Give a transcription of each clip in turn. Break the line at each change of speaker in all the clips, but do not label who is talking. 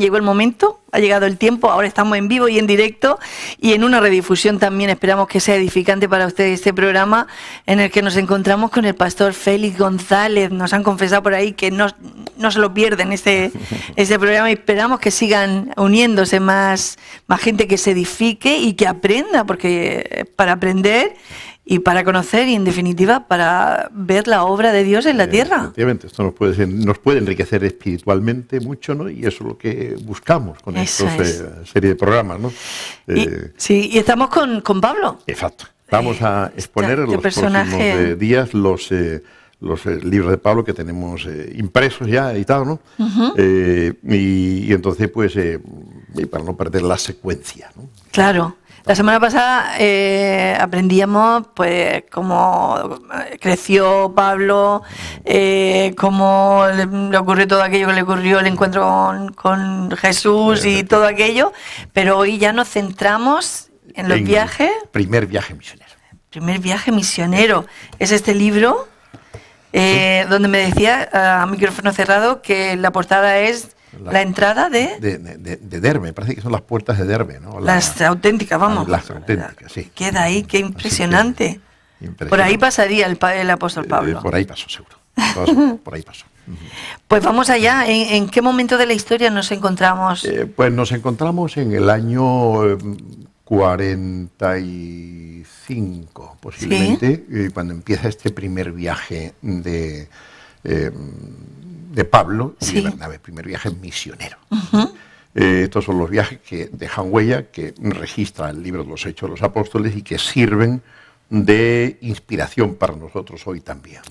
Llegó el momento, ha llegado el tiempo, ahora estamos en vivo y en directo y en una redifusión también esperamos que sea edificante para ustedes este programa en el que nos encontramos con el pastor Félix González. Nos han confesado por ahí que no, se lo pierden este, este, programa y esperamos que sigan uniéndose más, más gente que se edifique y que aprenda, porque para aprender y para conocer y en definitiva para ver la obra de Dios en la eh, tierra.
obviamente esto nos puede, nos puede enriquecer espiritualmente mucho ¿no? y eso es lo que buscamos con esta eh, serie de programas. ¿no? Eh,
sí, y estamos con, Pablo.
Exacto. Vamos a este exponer en este los próximos días los, los libros de Pablo que tenemos impresos ya, editados, ¿no? y, entonces, pues, para no perder la secuencia. ¿no?
Claro. La semana pasada eh, aprendíamos pues cómo creció Pablo, eh, cómo le, ocurrió todo aquello que le ocurrió el encuentro con, Jesús y todo aquello, pero hoy ya nos centramos en los viajes. Primer
viaje misionero.
Primer viaje misionero. Es este libro eh, donde me decía a micrófono cerrado que la portada es la, entrada de...
De, Derbe, parece que son las puertas de Derbe, ¿no? las
auténticas, vamos. Ah, las
auténticas, sí. Queda
ahí, qué impresionante. Por ahí pasaría el, apóstol eh, Pablo. por ahí
pasó, seguro. Por ahí pasó.
Pues vamos allá. ¿En, qué momento de la historia nos encontramos? Eh,
pues nos encontramos en el año 45, eh, posiblemente, cuando empieza este primer viaje de, de Pablo y Bernabé, primer viaje misionero. Eh, estos son los viajes que dejan huella, que registra el libro de los Hechos de los Apóstoles y que sirven de inspiración para nosotros hoy también.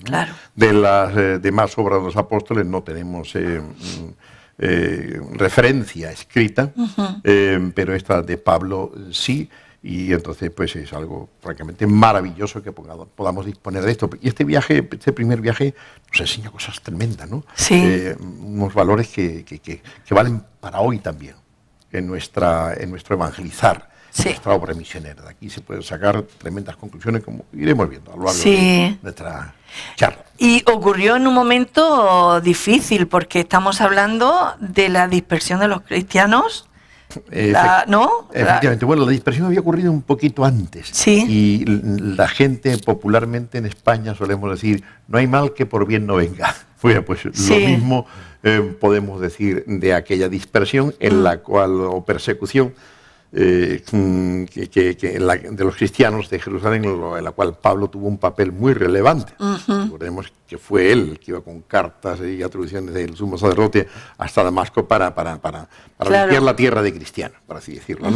De las eh, demás obras de los apóstoles no tenemos eh, mm, referencia escrita, pero esta de Pablo sí. Y entonces, pues es algo francamente maravilloso que podamos disponer de esto. Y este viaje, este primer viaje, nos enseña cosas tremendas, ¿no? Sí. Eh, unos valores que, que, valen para hoy también, en, nuestra, en nuestro evangelizar. Sí. nuestra obra misionera. De aquí se pueden sacar tremendas conclusiones, como iremos viendo a lo largo de nuestra
charla. Y ocurrió en un momento difícil, porque estamos hablando de la dispersión de los cristianos ¿No? Efectivamente.
Bueno, la dispersión había ocurrido un poquito antes. Sí. Y la gente popularmente en España solemos decir, no hay mal que por bien no venga. pues lo mismo eh, podemos decir de aquella dispersión en mm. la cual, o persecución, eh, mm, de los cristianos de Jerusalén, en la cual Pablo tuvo un papel muy relevante. Recordemos que fue él que iba con cartas y atribuciones del sumo sacerdote hasta Damasco para, para, limpiar la tierra de cristianos, por así decirlo.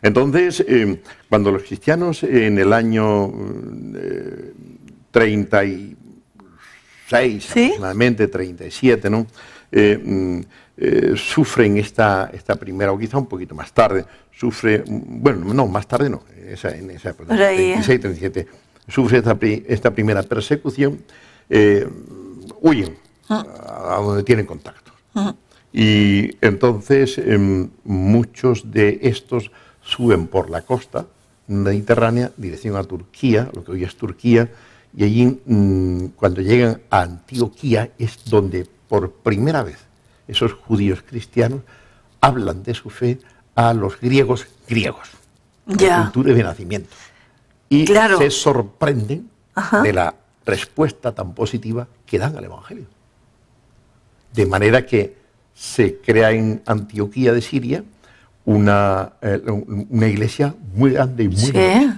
Entonces, em, cuando los cristianos en el año 36, eh, aproximadamente 37, ¿no? Eh, mm, eh, sufren esta, esta primera, o quizá un poquito más tarde, sufre, bueno, no, más tarde no, en esa época, ¿eh? sufre esta, primera persecución, eh, huyen ah. a, donde tienen contacto... Ah. Y entonces em, muchos de estos suben por la costa mediterránea, dirección a Turquía, lo que hoy es Turquía, y allí mm, cuando llegan a Antioquía es donde por primera vez esos judíos cristianos hablan de su fe a los griegos griegos,
ya. cultura de
nacimiento. Y se sorprenden de la respuesta tan positiva que dan al Evangelio. De manera que se crea en Antioquía de Siria una, eh, una iglesia muy grande y muy grande,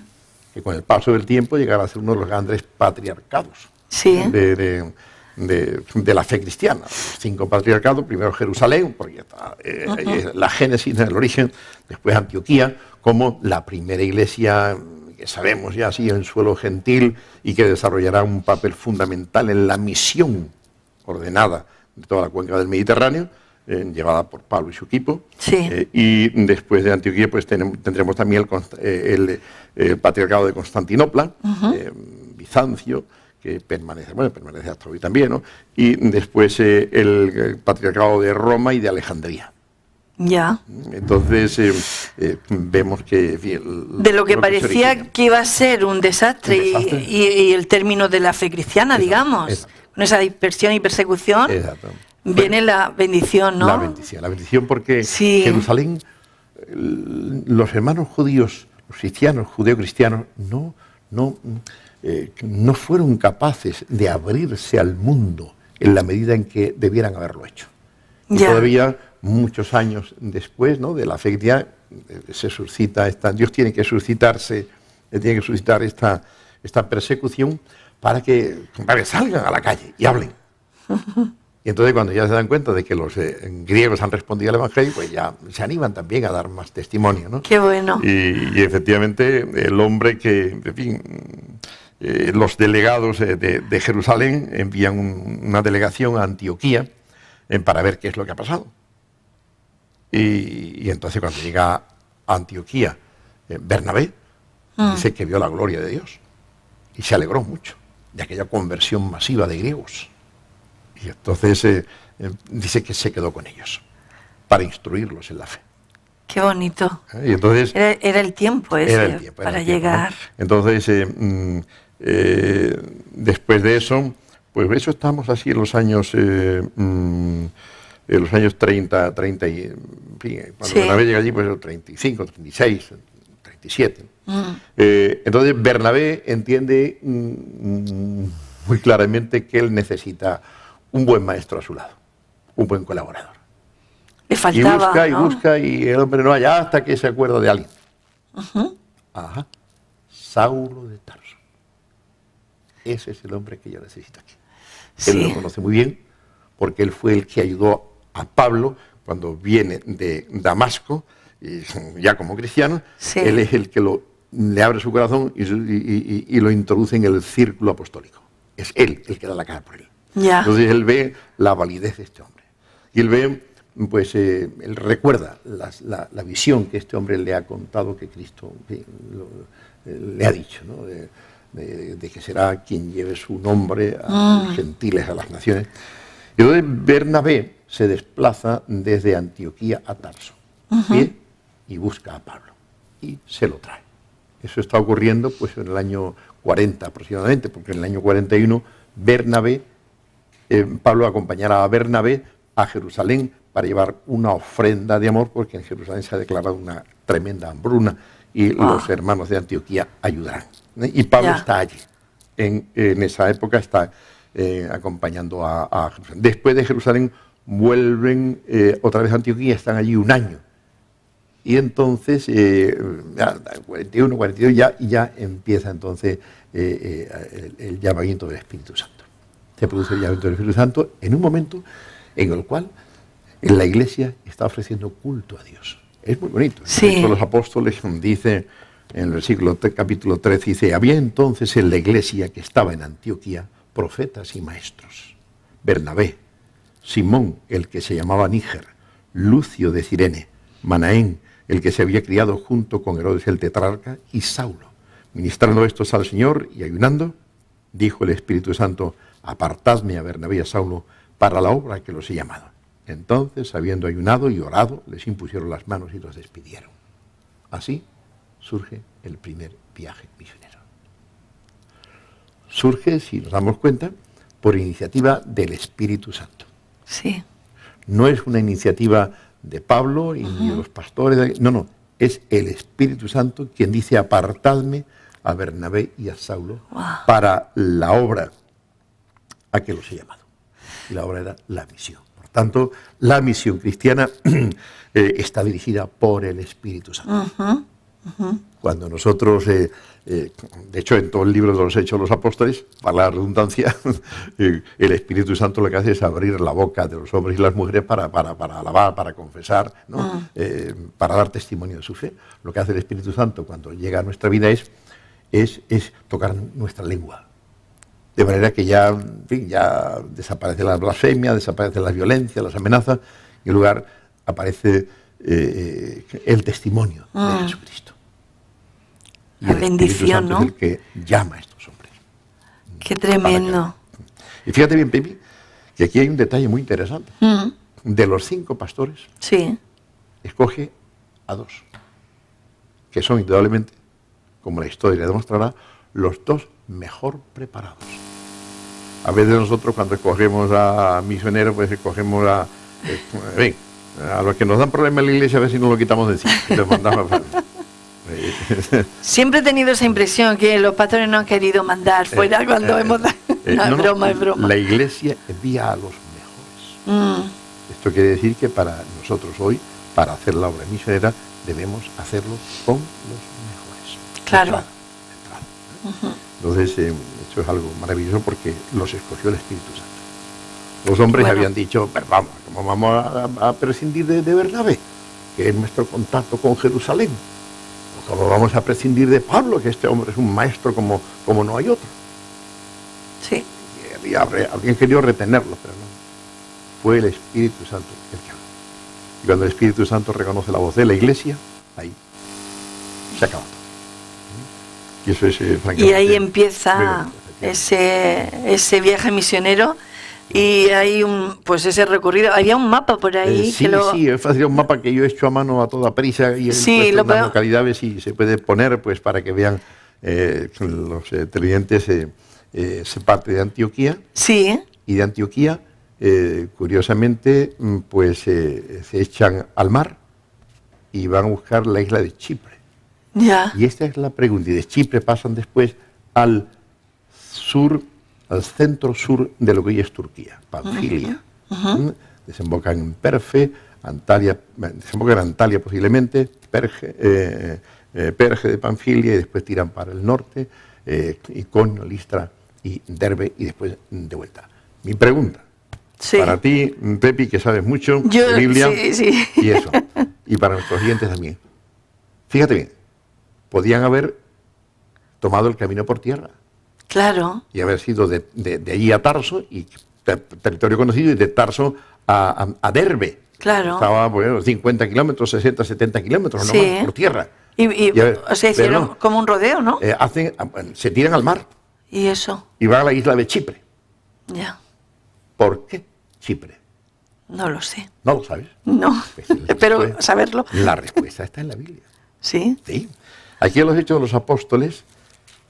que con el paso del tiempo llegará a ser uno de los grandes patriarcados sí. de de, la fe cristiana. cinco patriarcados, primero Jerusalén, porque está, eh, la génesis del origen, después Antioquía, como la primera iglesia mm, que sabemos ya así en suelo gentil y que desarrollará un papel fundamental en la misión ordenada de toda la cuenca del Mediterráneo, eh, llevada por Pablo y su equipo. Eh, y después de Antioquía, pues tendremos también el, patriarcado de Constantinopla, Bizancio, que permanece, bueno, permanece hasta hoy también, ¿no? Y después eh, el, patriarcado de Roma y de Alejandría. Ya. Entonces eh, eh, vemos que... de lo que parecía
que, iba a ser un desastre, Y, el término de la fe cristiana, digamos, con esa dispersión y persecución, viene la bendición, ¿no? La
bendición, la bendición porque Jerusalén, los hermanos judíos, los cristianos, judeocristianos, no, no eh, no fueron capaces de abrirse al mundo en la medida en que debieran haberlo hecho. Y todavía muchos años después ¿no? de la ...ya eh, se suscita esta, Dios tiene que suscitarse, eh, tiene que suscitar esta, esta persecución para que, salgan a la calle y hablen. Y entonces cuando ya se dan cuenta de que los griegos han respondido al Evangelio, pues ya se animan también a dar más testimonio. ¿no? Qué bueno. Y, y efectivamente el hombre que, en fin, eh, los delegados eh, de, Jerusalén envían una delegación a Antioquía para ver qué es lo que ha pasado. Y, entonces cuando llega a Antioquía, eh, Bernabé ah. dice que vio la gloria de Dios y se alegró mucho de aquella conversión masiva de griegos. Y entonces dice que se quedó con ellos para instruirlos en
la fe. Qué bonito. Y entonces, era, el tiempo ese para llegar.
Entonces, mm, eh, después de eso, pues eso estamos así en los años, eh, mm, en los años 30, 30 y, en fin, eh, cuando Bernabé llega allí, pues 35, 36, 37. entonces Bernabé entiende mm, muy claramente que él necesita un buen maestro a su lado, un buen colaborador.
y busca y busca
y el hombre no haya hasta que se acuerda de alguien. Ajá. Saulo de Tarso ese es el hombre que yo necesito aquí. Él lo conoce muy bien, porque él fue el que ayudó a Pablo cuando viene de Damasco, y ya como cristiano, él es el que le abre su corazón y, lo introduce en el círculo apostólico. Es él el que da la cara por él.
Entonces él
ve la validez de este hombre. Y él ve pues eh, él recuerda la, visión que este hombre le ha contado que Cristo eh, le ha dicho, de, que será quien lleve su nombre a los ah. gentiles, a las naciones. Y entonces Bernabé se desplaza desde Antioquía a Tarso y busca a Pablo y se lo trae. Eso está ocurriendo pues, en el año 40 aproximadamente, porque en el año 41 Bernabé, eh, Pablo acompañará a Bernabé a Jerusalén para llevar una ofrenda de amor, porque en Jerusalén se ha declarado una tremenda hambruna y los ah. hermanos de Antioquía ayudarán. Y Pablo está allí. En, esa época está eh, acompañando a, Jerusalén. Después de Jerusalén vuelven eh, otra vez a Antioquía, están allí un año. Y entonces, 41, eh, 42, ya, ya empieza entonces el, el llamamiento del Espíritu Santo. Se produce el llamamiento del Espíritu Santo en un momento en el cual en la iglesia está ofreciendo culto a Dios. Es muy bonito. Sí. los apóstoles dicen, en el versículo capítulo 13, dice, había entonces en la iglesia que estaba en Antioquía profetas y maestros. Bernabé, Simón, el que se llamaba Níger, Lucio de Cirene, Manaén, el que se había criado junto con Herodes el tetrarca, y Saulo. Ministrando estos al Señor y ayunando, dijo el Espíritu Santo, apartadme a Bernabé y a Saulo para la obra que los he llamado. Entonces, habiendo ayunado y orado, les impusieron las manos y los despidieron. Así surge el primer viaje misionero. Surge, si nos damos cuenta, por iniciativa del Espíritu Santo. Sí. No es una iniciativa de Pablo y de los pastores, no, no, es el Espíritu Santo quien dice apartadme a Bernabé y a Saulo para la obra a que los he llamado. Y la obra era la misión tanto, la misión cristiana eh, está dirigida por el Espíritu Santo. Cuando nosotros, eh, eh, de hecho en todo el libro de los Hechos de los Apóstoles, para la redundancia, el Espíritu Santo lo que hace es abrir la boca de los hombres y las mujeres para, alabar, para confesar, ah. para dar testimonio de su fe. Lo que hace el Espíritu Santo cuando llega a nuestra vida es tocar nuestra lengua. De manera que ya, ya desaparece la blasfemia, desaparece la violencia, las amenazas, y en lugar aparece eh, el testimonio
de ah. Jesucristo.
la bendición, ¿no? el que llama a estos hombres.
Qué tremendo.
Y fíjate bien, Pipi, que aquí hay un detalle muy interesante. Mm. De los cinco pastores, escoge a dos, que son indudablemente, como la historia demostrará, los dos mejor preparados. A veces nosotros cuando escogemos a misioneros, pues escogemos eh, a... Eh, a los que nos dan problemas en la iglesia, a ver si nos lo quitamos de encima.
Siempre he tenido esa impresión que los pastores no han querido mandar fuera eh, cuando hemos dado... no, broma, broma.
La iglesia envía a los mejores. Mm. Esto quiere decir que para nosotros hoy, para hacer la obra misionera, debemos hacerlo con los
mejores. Claro.
Entonces, em, es algo maravilloso porque los escogió el Espíritu Santo. Los hombres habían dicho, pero vamos, ¿cómo vamos a, prescindir de, Bernabé, que es nuestro contacto con Jerusalén? ¿Cómo vamos a prescindir de Pablo, que este hombre es un maestro como, como no hay otro? Sí. Y quería retenerlo, pero no. Fue el Espíritu Santo el que habló. Y cuando el Espíritu Santo reconoce la voz de la iglesia, ahí se acaba ¿Mm? Y eso es, eh, Y
ahí empieza ese, ese viaje misionero. Y hay un, pues ese recorrido, había un mapa por ahí. Eh, sí, que lo... sí,
es un mapa que yo he hecho a mano a toda prisa y la localidad, a localidades y se puede poner pues para que vean eh, los eh, televidentes eh, se parte de Antioquía. Sí. Y de Antioquía, curiosamente, mm, pues se echan al mar y van a buscar la isla de Chipre. Ya. Y esta es la pregunta. Y de Chipre pasan después al sur, al centro sur de lo que hoy es Turquía, Panfilia. ¿Mm? Desembocan en Perfe, ...Antalia... desemboca en Antalya posiblemente, eh, eh, Perge, de Panfilia y después tiran para el norte, eh, Iconio, Listra y Derbe y después de vuelta. Mi pregunta, para ti, Pepi, que sabes mucho, de Biblia y eso, y para nuestros oyentes también. Fíjate bien, podían haber tomado el camino por tierra. Claro. Y haber sido de, de, a Tarso, y territorio conocido, y de Tarso a, Derbe.
Claro. Estaba,
bueno, 50 kilómetros, 60, 70 kilómetros, no por tierra. Y, hicieron
como un rodeo, ¿no?
Eh, ah, se tiran al mar. ¿Y eso? Y van a la isla de Chipre. Ya. ¿Por qué Chipre? No lo sé. ¿No lo sabes? No,
pues pero saberlo. La
respuesta está en la Biblia. ¿Sí? Sí. Aquí en los Hechos de los Apóstoles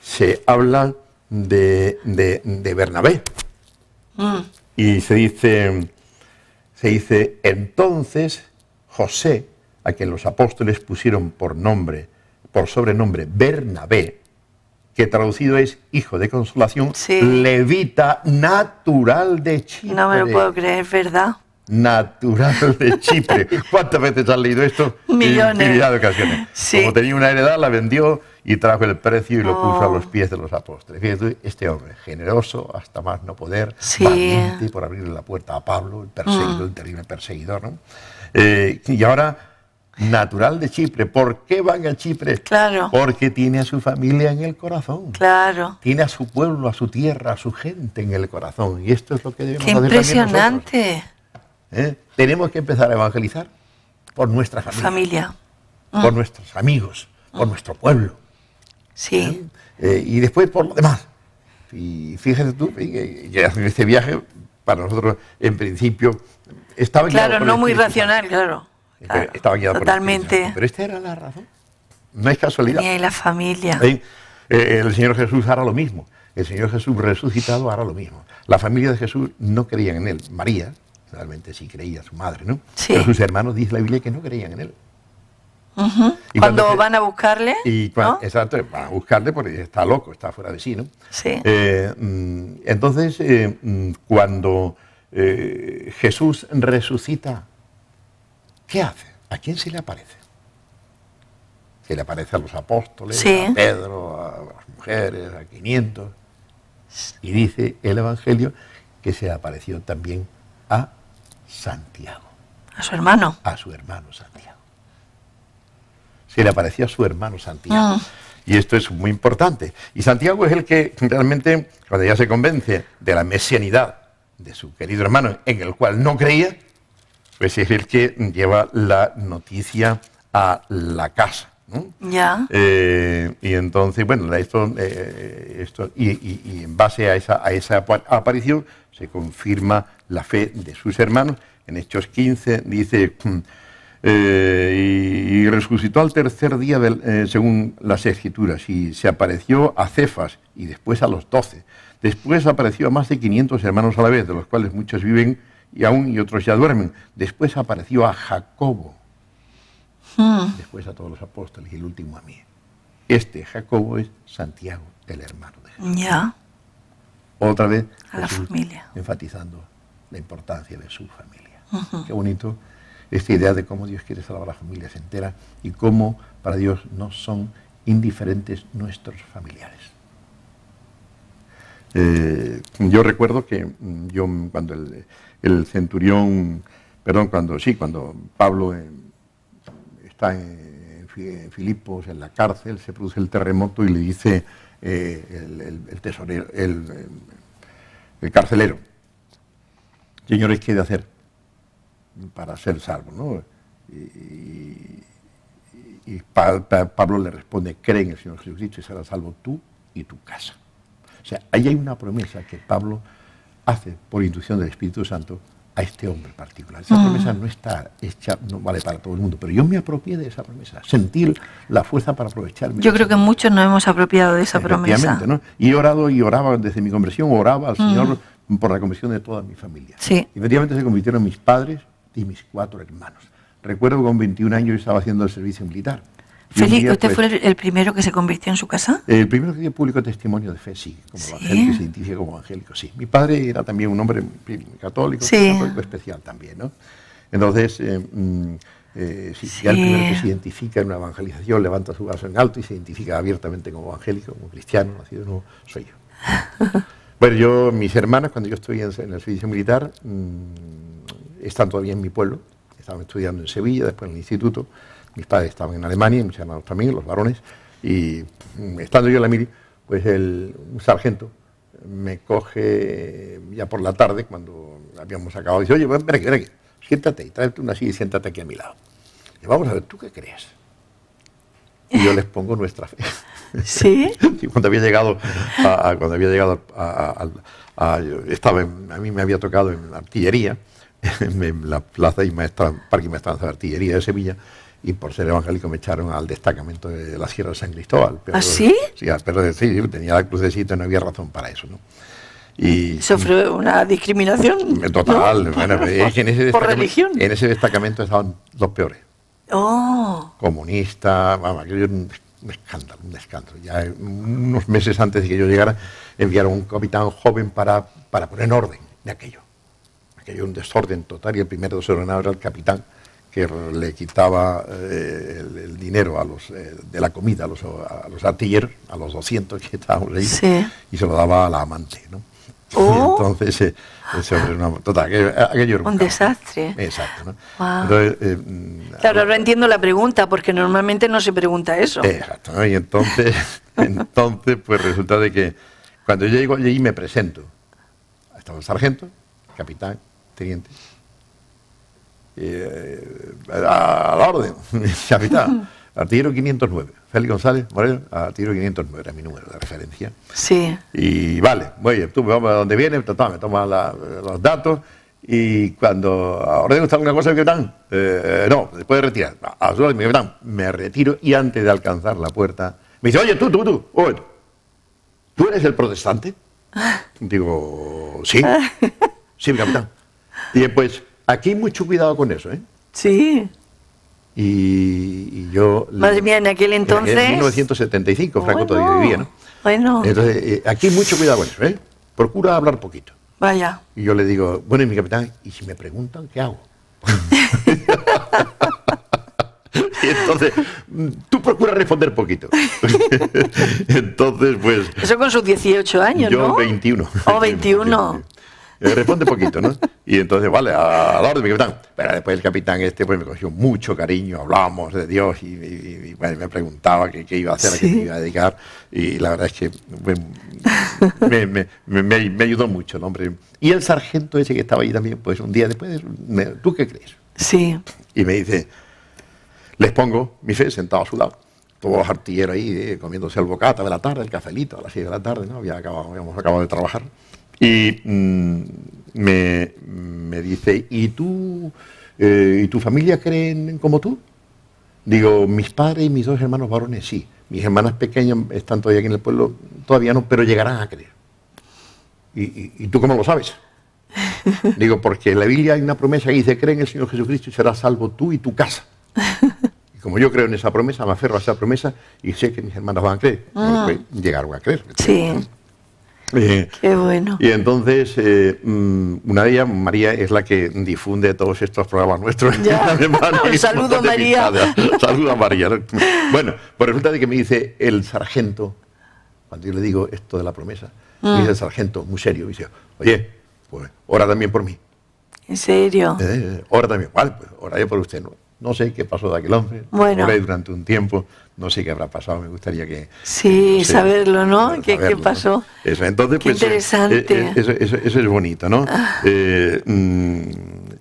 se habla de, de, Bernabé. Mm. Y se dice, se dice, entonces José, a quien los apóstoles pusieron por nombre, por sobrenombre Bernabé, que traducido es hijo de consolación, levita natural de Chipre. No me lo puedo
creer, ¿verdad?
Natural de Chipre. ¿Cuántas veces has leído esto? Millones. de ocasiones. Como tenía una heredad, la vendió y trajo el precio y lo puso a los oh. pies de los apóstoles. este hombre, generoso hasta más no poder, valiente por abrirle la puerta a Pablo, el perseguidor, mm. el terrible perseguidor. Eh, y ahora natural de Chipre. ¿Por qué van a Chipre? Claro. Porque tiene a su familia en el corazón.
Claro.
Tiene a su pueblo, a su tierra, a su gente en el corazón. Y esto es lo que debemos Qué hacer impresionante. ¿Eh? Tenemos que empezar a evangelizar por nuestra familia. Por mm. nuestros amigos, por mm. nuestro pueblo. Sí. ¿Eh? Eh, y después por lo demás. Y fíjate tú, en este viaje, para nosotros, en principio, estaba Claro, no muy
racional, claro.
estaba totalmente. Pero esta era la razón. No es casualidad. Y la
familia. ¿Eh?
el Señor Jesús hará lo mismo. El Señor Jesús resucitado hará lo mismo. La familia de Jesús no creía en él. María, realmente sí creía, su madre, ¿no? sus hermanos, dice la Biblia, que no creían en él
cuando, van a buscarle.
Exacto, van a buscarle porque está loco, está fuera de sí, ¿no? Sí. Eh, mm, entonces, eh, mm, cuando eh, Jesús resucita, ¿qué hace? ¿A quién se le aparece? Se le aparece a los apóstoles, a Pedro, a las mujeres, a 500. Y dice el Evangelio que se apareció también a Santiago. A su hermano. A su hermano Santiago se le apareció a su hermano Santiago. Ah. Y esto es muy importante. Y Santiago es el que realmente, cuando ya se convence de la mesianidad de su querido hermano, en el cual no creía, pues es el que lleva la noticia a la casa. Ya. Eh, y entonces, bueno, esto, eh, esto y, en base a esa, a esa aparición se confirma la fe de sus hermanos. En Hechos 15 dice... Eh, y, resucitó al tercer día eh, según las escrituras y se apareció a Cefas y después a los doce. Después apareció a más de 500 hermanos a la vez, de los cuales muchos viven y aún y otros ya duermen. Después apareció a Jacobo, hmm. después a todos los apóstoles y el último a mí. Este Jacobo es Santiago, el hermano
de Jesús. Ya. Otra vez la
familia. enfatizando la importancia de su familia. Qué bonito esta idea de cómo Dios quiere salvar a las familias enteras y cómo para Dios no son indiferentes nuestros familiares. Eh, yo recuerdo que mm, yo mm, cuando el, centurión, perdón, cuando sí, cuando Pablo eh, está en, Filipos, en la cárcel, se produce el terremoto y le dice eh, el, tesorero, el, carcelero, señores, ¿qué de hacer? para ser salvo. ¿no? Y, Pablo le responde, cree en el Señor Jesucristo y serás salvo tú y tu casa. O sea, ahí hay una promesa que Pablo hace por intuición del Espíritu Santo a este hombre particular. Esa ah. promesa no está hecha, no vale para todo el mundo, pero yo me
apropié de esa promesa,
sentir la fuerza para aprovecharme. Yo creo
que muchos no hemos apropiado de esa promesa.
Y he orado y oraba desde mi conversión, oraba al mm. Señor por la conversión de toda mi familia. Sí. Efectivamente se convirtieron mis padres, y mis cuatro hermanos. Recuerdo que con 21 años yo estaba haciendo el servicio militar. Félix, ¿usted pues, fue
el primero que se convirtió en su casa? El
primero que dio público testimonio de fe, sí, como ¿Sí? se identifica como evangélico, sí. Mi padre era también un hombre católico, sí. católico especial también, ¿no? Entonces, eh, mm, eh, ya el primero que se identifica en una evangelización levanta su brazo en alto y se identifica abiertamente como evangélico, como cristiano, nacido nuevo, soy yo. bueno, yo, mis hermanas, cuando yo estoy en, el servicio militar, mm, están todavía en mi pueblo, estaban estudiando en Sevilla, después en el instituto, mis padres estaban en Alemania, mis hermanos también, los varones, y mm, estando yo en la mili, pues el, un sargento me coge eh, ya por la tarde, cuando habíamos acabado, y dice, oye, ven, aquí, ven aquí, siéntate, y tráete una silla y siéntate aquí a mi lado. Le vamos a ver, ¿tú qué crees? Y yo les pongo nuestra fe. ¿Sí? cuando había llegado, a, cuando había llegado estaba a mí me había tocado en artillería, en la plaza y maestra, Parque Maestranza de Artillería de Sevilla, y por ser evangélico me echaron al destacamento de la Sierra de San Cristóbal. Pero, ¿Ah, sí? pero tenía la crucecita, no había razón para eso, ¿no? Y,
¿Sufrió una discriminación? Eh, total, bueno, por, religión. En
ese destacamento estaban los peores.
Oh.
Comunista, vamos, un, un escándalo, un escándalo. Ya eh, unos meses antes de que yo llegara, enviaron un capitán joven para, para poner orden de aquello que hay un desorden total y el primero desordenado era el capitán, que le quitaba eh, el, dinero a los, eh, de la comida a los, a los, artilleros, a los 200 que estaban ahí, y se lo daba a la amante. ¿no? Oh. entonces, eh, un,
desastre.
Exacto. claro,
ahora entiendo la pregunta, porque normalmente no se pregunta eso. Exacto.
Y entonces, entonces, pues resulta de que cuando yo llego allí me presento, estaba el sargento, capitán, teniente. Eh, a, la orden, capitán. Artillero 509, Félix González Moreno, artillero 509, era mi número de referencia. Sí. Y vale, oye, tú me vamos a donde viene, me toma los datos y cuando gusta alguna cosa, mi capitán, eh, no, después de retirar, a, mi capitán, me retiro y antes de alcanzar la puerta, me dice, oye, tú, tú, tú, ¿tú eres el protestante? Ah. Digo, sí, sí, capitán. Y pues aquí mucho cuidado con eso, ¿eh? Sí. Y, yo... Madre
mía, en aquel entonces... En
1975, Franco todavía vivía, ¿no? Bueno. Entonces, eh, aquí mucho cuidado con eso, ¿eh? Procura hablar poquito. Vaya. Y yo le digo, bueno, y mi capitán, ¿y si me preguntan qué hago? y entonces, mm, tú procuras responder poquito. entonces, pues...
Eso con sus 18 años, ¿no? Yo 21. Oh, 21. 21.
responde poquito, ¿no? Y entonces, vale, a, la orden, mi capitán. Pero después el capitán este pues, me cogió mucho cariño, hablábamos de Dios y, me preguntaba qué, iba a hacer, a qué me iba a dedicar. Y la verdad es que me, ayudó mucho el hombre. Y el sargento ese que estaba ahí también, pues un día después, ¿tú qué crees? Sí. Y me dice, les pongo mi fe sentado a su lado todos los artilleros ahí eh, comiéndose el bocata de la tarde, el cafelito a las 6 de la tarde, ¿no? Había habíamos acabado de trabajar. Y mm, me, dice, ¿y tú eh, y tu familia creen como tú? Digo, mis padres y mis dos hermanos varones sí. Mis hermanas pequeñas están todavía aquí en el pueblo, todavía no, pero llegarán a creer. ¿Y, tú cómo lo sabes? Digo, porque en la Biblia hay una promesa que dice, creen en el Señor Jesucristo y serás salvo tú y tu casa. Y como yo creo en esa promesa, me aferro a esa promesa y sé que mis hermanas van a creer. Ah. Llegaron a creer. Sí. Qué bueno. Y entonces, eh, mm, una de ellas, María, es la que difunde todos estos programas nuestros. Un saludo, María. Saludo a María. Bueno, pues resulta de que me dice el sargento, cuando yo le digo esto de la promesa, me dice mm. el sargento, muy serio, me dice, oye, pues ora también por mí. ¿En serio? Eh, eh, ora también. Vale, pues yo por usted. No, sé qué pasó de aquel hombre. Bueno. durante un tiempo. No sé qué habrá pasado, me gustaría que...
Sí, saberlo, ¿no? ¿Qué, pasó?
Eso, entonces, qué pues, eh, interesante. Eh, eso, es bonito, ¿no? Ah. Eh, mm,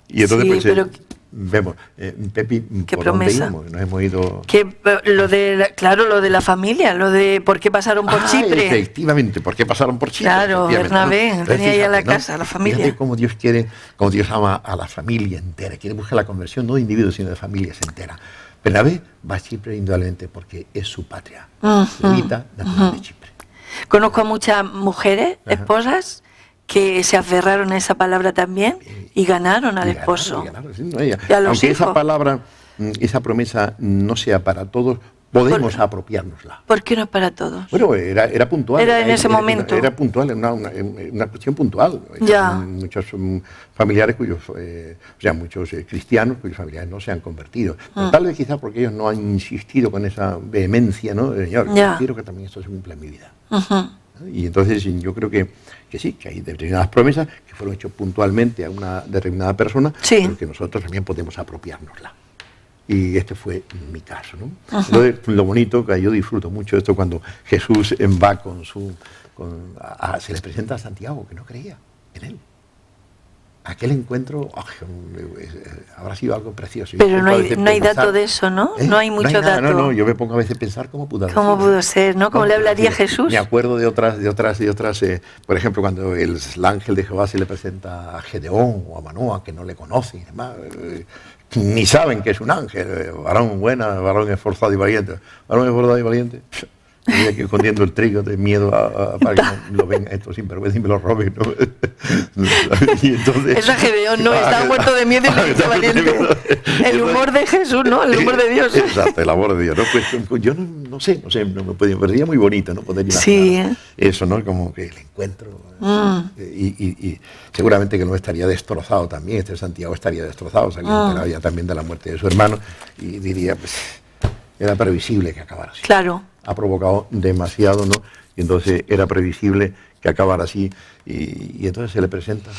y entonces, sí, pues, pero... vemos, eh, Pepi, ¿qué ¿por promesa? Nos hemos ido...
Que, lo de, claro, lo de la familia, lo de por qué pasaron por ah, Chipre.
efectivamente, por qué pasaron por Chipre. Claro, Bernabé, ¿no? tenía la casa, la familia. Fíjate cómo Dios quiere, como Dios ama a la familia entera, quiere buscar la conversión no de individuos, sino de familias enteras. Pero la vez va a Chipre indudablemente porque es su patria, de
Chipre. Conozco a muchas mujeres, esposas, que se aferraron a esa palabra también y ganaron al esposo.
Aunque esa palabra, mm, esa promesa no sea para todos, podemos Por, apropiárnosla.
Porque para todos.
Bueno, era, puntual. Era en ese momento. Era, puntual, era una, cuestión puntual. Ya. Muchos mm, familiares cuyos, eh, o sea, muchos eh, cristianos cuyos familiares no se han convertido. Ah. Tal vez quizás porque ellos no han insistido con esa vehemencia, ¿no? Señor, quiero que también esto se cumpla en mi vida. Y entonces yo creo que, que, sí, que hay determinadas promesas que fueron hechas puntualmente a una determinada persona, porque que nosotros también podemos apropiárnosla y este fue mi caso. lo bonito que yo disfruto mucho esto cuando Jesús va con su... se le presenta a Santiago, que no creía en él aquel encuentro pues, eh, habrá sido algo precioso. Pero no hay, dato de
eso, ¿no? ¿eh? No hay mucho dato. No, no, yo
me pongo a veces a pensar cómo pudo ¿Cómo
pudo ser, no? ¿Cómo, le hablaría Jesús? Me
acuerdo de otras, de otras, de otras, eh, por ejemplo, cuando el, ángel de Jehová se le presenta a Gedeón o a Manoa, que no le conocen, y demás, ni saben que es un ángel, varón buena, varón esforzado y valiente. Varón esforzado y valiente, escondiendo el trigo de miedo a, para que no lo venga esto sinvergüenza y me lo roben. ¿no? y Gedeón, ¿no? Ah, Está muerto de miedo y ah, le
valiente. El humor de Jesús, ¿no? El humor de Dios.
Exacto, el amor de Dios. ¿no? Pues, pues yo no, sé, no sé, no me podía, sería muy bonito, ¿no? Poder ¿eh? eso, ¿no? Como que el encuentro. Mm. Eh, y, seguramente que no estaría destrozado también, este Santiago estaría destrozado, se ah. enterado ya también de la muerte de su hermano y diría, pues, era previsible que acabara así. Claro ha provocado demasiado, ¿no? Y entonces era previsible que acabara así. Y, entonces se le presenta,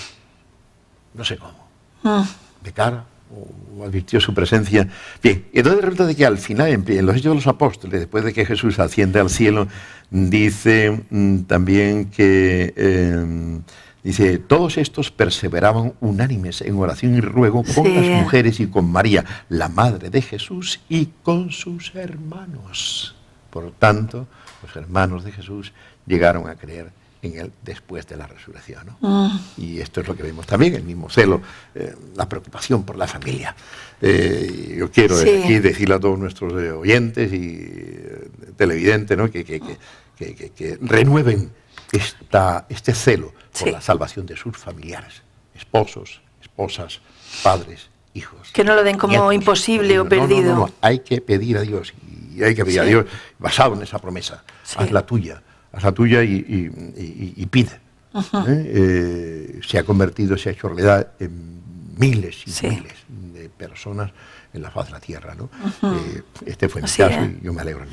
no sé cómo, ah. de cara, o, advirtió su presencia. Bien, entonces resulta de que al final, en, los Hechos de los Apóstoles, después de que Jesús asciende al cielo, dice mm, también que. Em, dice, todos estos perseveraban unánimes en oración y ruego con las mujeres y con María, la madre de Jesús, y con sus hermanos. Por tanto, los hermanos de Jesús llegaron a creer en Él después de la resurrección. Ah. Y esto es lo que vemos también, el mismo celo, eh, la preocupación por la familia. Eh, yo quiero aquí decirle a todos nuestros eh, oyentes y televidentes ¿no? que, renueven esta, este celo por la salvación de sus familiares, esposos, esposas, padres,
hijos. Que no lo den como imposible o perdido. No,
hay que pedir a Dios y hay que pedir a Dios, basado en esa promesa, haz la tuya, haz la tuya y, pide. ¿eh? Eh, se ha convertido, se ha hecho realidad en miles y miles de personas en la faz de la tierra. Eh, este fue mi caso y yo me alegro.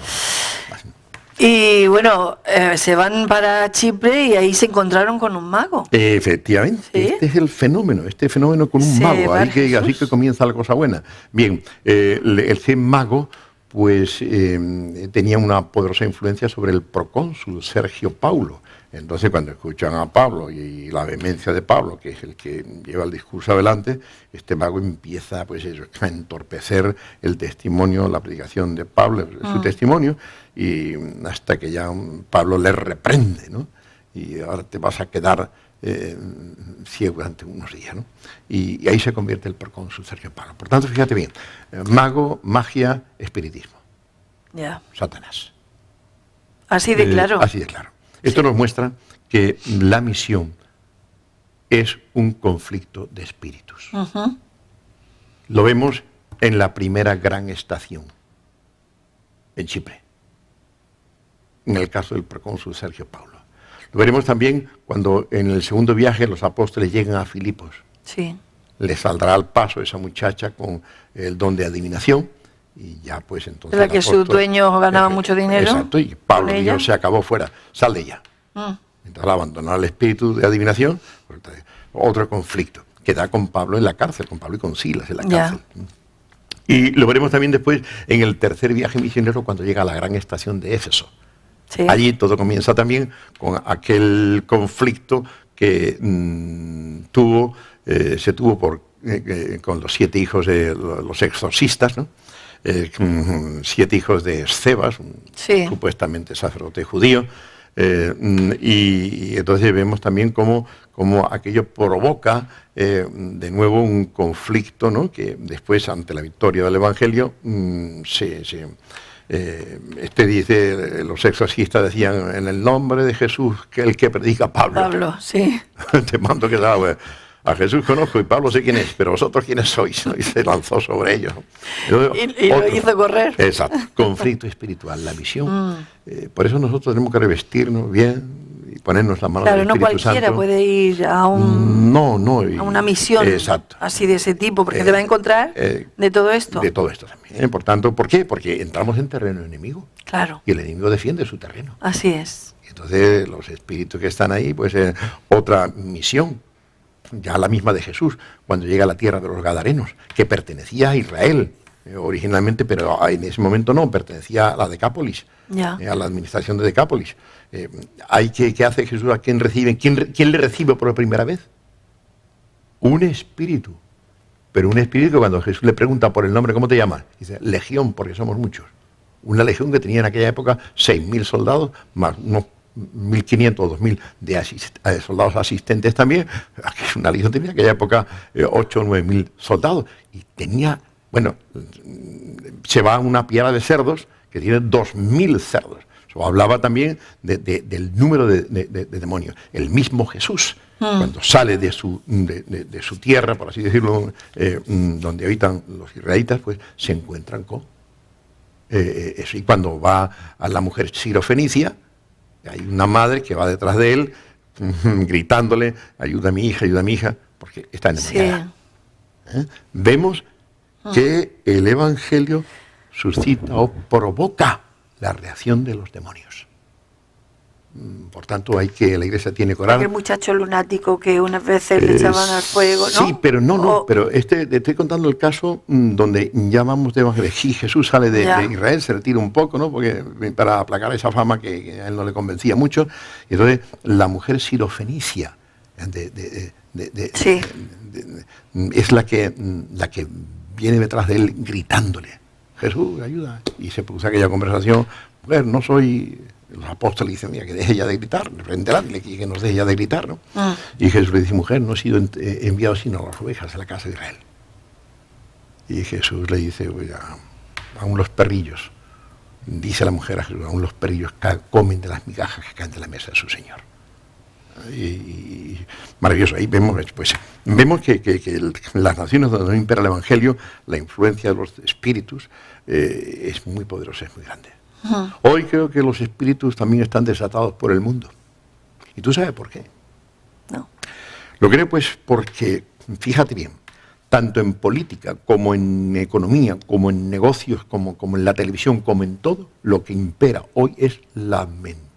Y bueno, se van para Chipre y ahí se encontraron con un mago.
Efectivamente, este es el fenómeno, este fenómeno con un mago, que, así que comienza la cosa buena. Bien, el, el mago pues em, tenía una poderosa influencia sobre el procónsul Sergio Paulo. Entonces, cuando escuchan a Pablo y, la vehemencia de Pablo, que es el que lleva el discurso adelante, este mago empieza pues, a entorpecer el testimonio, la predicación de Pablo, su ah. testimonio, y hasta que ya Pablo le reprende, ¿no? Y ahora te vas a quedar eh, ciego durante unos días. ¿no? Y, ahí se convierte el procónsul Sergio Pablo. Por tanto, fíjate bien, eh, mago, magia, espiritismo. Satanás.
Así de eh, claro. así de
claro. Esto nos muestra que la misión es un conflicto de espíritus. Lo vemos en la primera gran estación, en Chipre, en el caso del procónsul Sergio Paulo. Lo veremos también cuando en el segundo viaje los apóstoles llegan a Filipos. Sí. Le saldrá al paso esa muchacha con el don de adivinación y ya pues entonces... la que su dueño
ganaba mucho dinero? Exacto,
y Pablo se acabó fuera, sal de ella. Mm. Entonces el espíritu de adivinación, otro conflicto queda con Pablo en la cárcel, con Pablo y con Silas en la cárcel. Y lo veremos también después en el tercer viaje misionero cuando llega a la gran estación de Éfeso. Allí todo comienza también con aquel conflicto que mm, tuvo, eh, se tuvo por, eh, eh, con los siete hijos de los exorcistas, mm, siete hijos de Escebas, supuestamente sacerdote judío. Mm, y, entonces vemos también cómo, aquello provoca de nuevo un conflicto ¿no? que después, ante la victoria del Evangelio, se, eh, este dice, eh, los exorcistas decían, en el nombre de Jesús, que el que predica Pablo. Pablo, sí. Te mando que da, pues, a Jesús conozco y Pablo sé quién es, pero vosotros quiénes sois. Y se lanzó sobre ellos. Y, lo hizo
correr. Exacto. Conflicto
espiritual, la visión. Mm. Eh, por eso nosotros tenemos que revestirnos bien y ponernos la mano del Espíritu no cualquiera puede
ir a, no,
no, una misión
así de ese tipo, porque eh, te va a encontrar eh, de todo esto. De
todo esto también. ¿eh? Por tanto, ¿por qué? Porque entramos en terreno enemigo. Claro. Y el enemigo defiende su terreno.
Así es.
Entonces, los espíritus que están ahí, pues otra misión, ya la misma de Jesús, cuando llega a la tierra de los Gadarenos, que pertenecía a Israel eh, originalmente, pero en ese momento no, pertenecía a la Decápolis, eh, a la administración de Decápolis. Eh, hay que, ¿Qué hace Jesús? ¿A quién recibe? ¿Quién, ¿Quién le recibe por primera vez? Un espíritu. Pero un espíritu que cuando Jesús le pregunta por el nombre, ¿cómo te llamas? Dice, legión, porque somos muchos. Una legión que tenía en aquella época 6.000 soldados, más unos 1.500 o 2.000 de soldados asistentes también. una legión tenía en aquella época 8 o 9.000 soldados. Y tenía bueno, se va a una piara de cerdos que tiene 2.000 cerdos. hablaba también del número de, demonios. El mismo Jesús, hmm. cuando sale de su, de, su tierra, por así decirlo, eh, mm, donde habitan los israelitas, pues se encuentran con eh, eh, eso. Y cuando va a la mujer sirofenicia, hay una madre que va detrás de él gritándole, ayuda a mi hija, ayuda a mi hija, porque está en Vemos que el Evangelio suscita o provoca la reacción de los demonios. Mm, por tanto, hay que la iglesia tiene coral. el
muchacho lunático que unas veces le echaban al fuego, ¿no? Sí,
pero no, no. Pero este, estoy contando el caso mm, donde llamamos de evangelio. Sí, Jesús sale de, Israel, se retira un poco, ¿no? Porque para aplacar esa fama que, a él no le convencía mucho. Entonces, la mujer sirofenicia eh, de, es la que, mm, la que viene detrás de él gritándole, Jesús, ayuda. Y se puso aquella conversación, mujer, no soy... Los apóstoles dicen, mira, que deje ya de gritar, renderadle, que nos deje ya de gritar, ¿no? Ah. Y Jesús le dice, mujer, no he sido eh, enviado sino a las ovejas, a la casa de Israel. Y Jesús le dice, aún los perrillos, dice la mujer a Jesús, aún los perrillos comen de las migajas que caen de la mesa de su Señor y maravilloso. Ahí vemos, después. vemos que, que, las naciones donde impera el Evangelio, la influencia de los espíritus eh, es muy poderosa, es muy grande. Hoy creo que los espíritus también están desatados por el mundo. ¿Y tú sabes por qué? No. Lo creo pues porque, fíjate bien, tanto en política como en economía, como en negocios, como, como en la televisión, como en todo, lo que impera hoy es la mente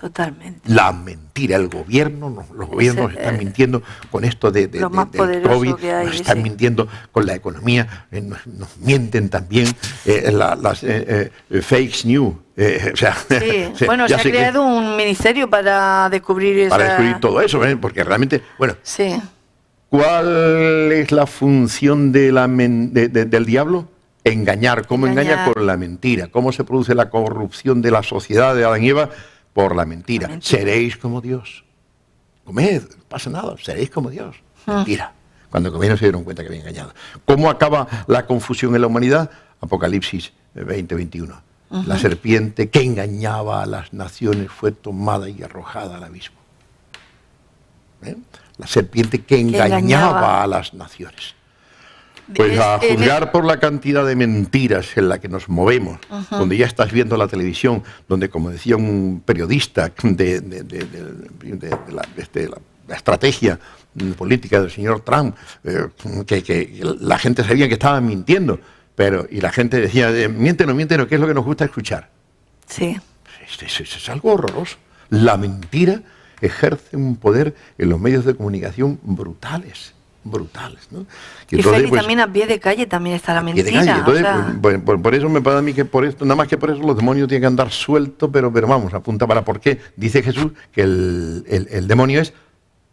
Totalmente.
La mentira, el gobierno, los gobiernos están eh, mintiendo con esto de, COVID, están mintiendo con la economía, eh, nos, mienten también eh, las fake news. sí. bueno, se ha creado
un ministerio para descubrir Para descubrir
todo eso, porque realmente, bueno, sí. ¿cuál es la función de del diablo? Engañar, cómo engaña con la mentira, cómo se produce la corrupción de la sociedad de Adán y Eva por la mentira. Seréis como Dios. Comed, no pasa nada, seréis como Dios. Ah. Mentira. Cuando comieron se dieron cuenta que habían engañado. ¿Cómo acaba la confusión en la humanidad? Apocalipsis 20, eh, 21. La serpiente que engañaba a las naciones fue tomada y arrojada al abismo. ¿Eh? La serpiente que engañaba a las naciones. Pues a juzgar por la cantidad de mentiras en la que nos movemos, donde ya estás viendo la televisión, donde, como decía un periodista de, este, la, estrategia política del señor Trump, eh, que, la gente sabía que estaba mintiendo, pero y la gente decía, eh, miente, no miente, no, es lo que nos gusta escuchar. Sí. es algo horroroso. La mentira ejerce un poder en los medios de comunicación brutales
brutales. Y, y pues, también a pie de calle también está la mentira.
Pues, por, eso me parece a mí que por esto, nada más que por eso los demonios tienen que andar sueltos, pero, pero vamos, apunta para por qué. Dice Jesús que el, demonio es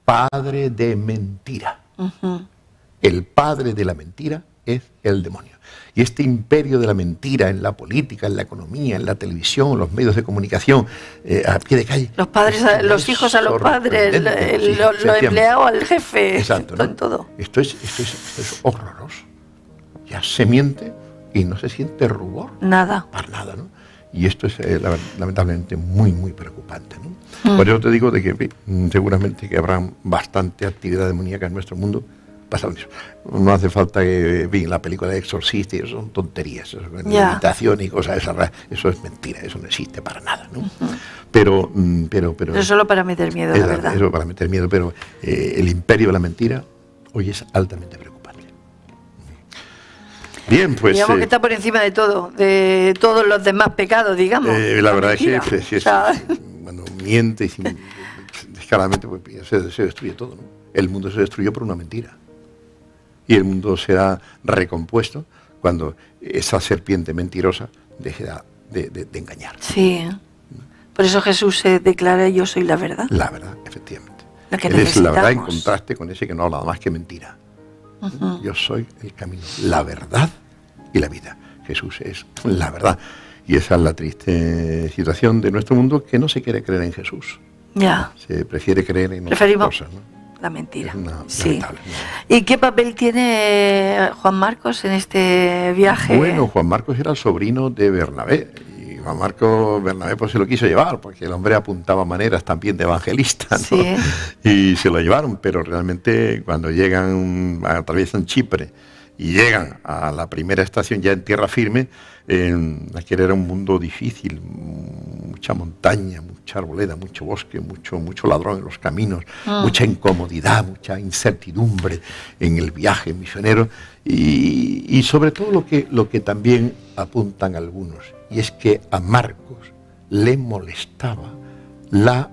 padre de mentira. El padre de la mentira es el demonio. Y este imperio de la mentira en la política, en la economía, en la televisión, en los medios de comunicación, eh, a pie de calle. Los padres, los hijos a los padres, el, lo, empleado al jefe, Exacto, todo. Esto es, esto, horroroso. Ya se miente y no se siente rubor.
Nada. Para
nada, ¿no? Y esto es eh, lamentablemente muy, muy preocupante.
¿no? Mm. Por
eso te digo de que mm, seguramente que habrá bastante actividad demoníaca en nuestro mundo, pasa No hace falta que, bien la película de Exorcista, eso son tonterías, eso es y cosas de eso es mentira, eso no existe para nada, ¿no? pero, mm, pero, pero... es solo
para meter miedo, es, verdad. Eso
para meter miedo, pero eh, el imperio de la mentira hoy es altamente preocupante. Bien, pues. Digamos que eh, está
por encima de todo, de todos los demás pecados, digamos. Eh, la, verdad es que si pues, es,
cuando mientes descaradamente, pues, se, se destruye todo, ¿no? El mundo se destruyó por una mentira y el mundo será recompuesto cuando esa serpiente mentirosa deje de, engañar.
Sí. Por eso Jesús se declara yo soy la verdad. La verdad,
efectivamente. La que es la verdad en contraste con ese que no habla más que mentira. Yo soy el camino, la verdad y la vida. Jesús es la verdad. Y esa es la triste situación de nuestro mundo que no se quiere creer en Jesús. Ya. Se prefiere creer en otras cosas.
¿no? la mentira. ¿Y qué papel tiene eh, Juan Marcos en este viaje? Bueno,
Juan Marcos era el sobrino de Bernabé. Y Juan Marcos Bernabé pues, se lo quiso llevar, porque el hombre apuntaba maneras también de evangelista. Y se lo llevaron, pero realmente cuando llegan, atraviesan Chipre y llegan a la primera estación ya en tierra firme, en aquel era un mundo difícil, mucha montaña, mucha arboleda, mucho bosque, mucho, mucho ladrón en los caminos, ah. mucha incomodidad, mucha incertidumbre en el viaje misionero y, sobre todo lo que, lo que también apuntan algunos, y es que a Marcos le molestaba la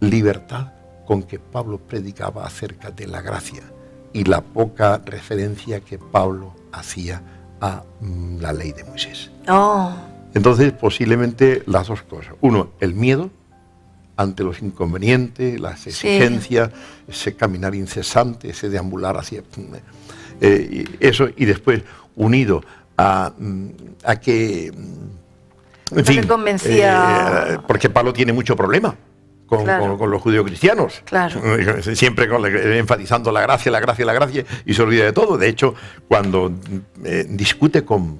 libertad con que Pablo predicaba acerca de la gracia y la poca referencia que Pablo hacía a mm, la ley de Moisés. Oh. Entonces, posiblemente las dos cosas. Uno, el miedo ante los inconvenientes, las exigencias, ese caminar incesante, ese deambular hacia... Mm, eh, eso, y después, unido a, mm, que...
convencía...
Eh, porque Pablo tiene mucho problema con, los judíos cristianos Siempre enfatizando la gracia, la gracia, la gracia, y se olvida de todo. De hecho, cuando eh, discute con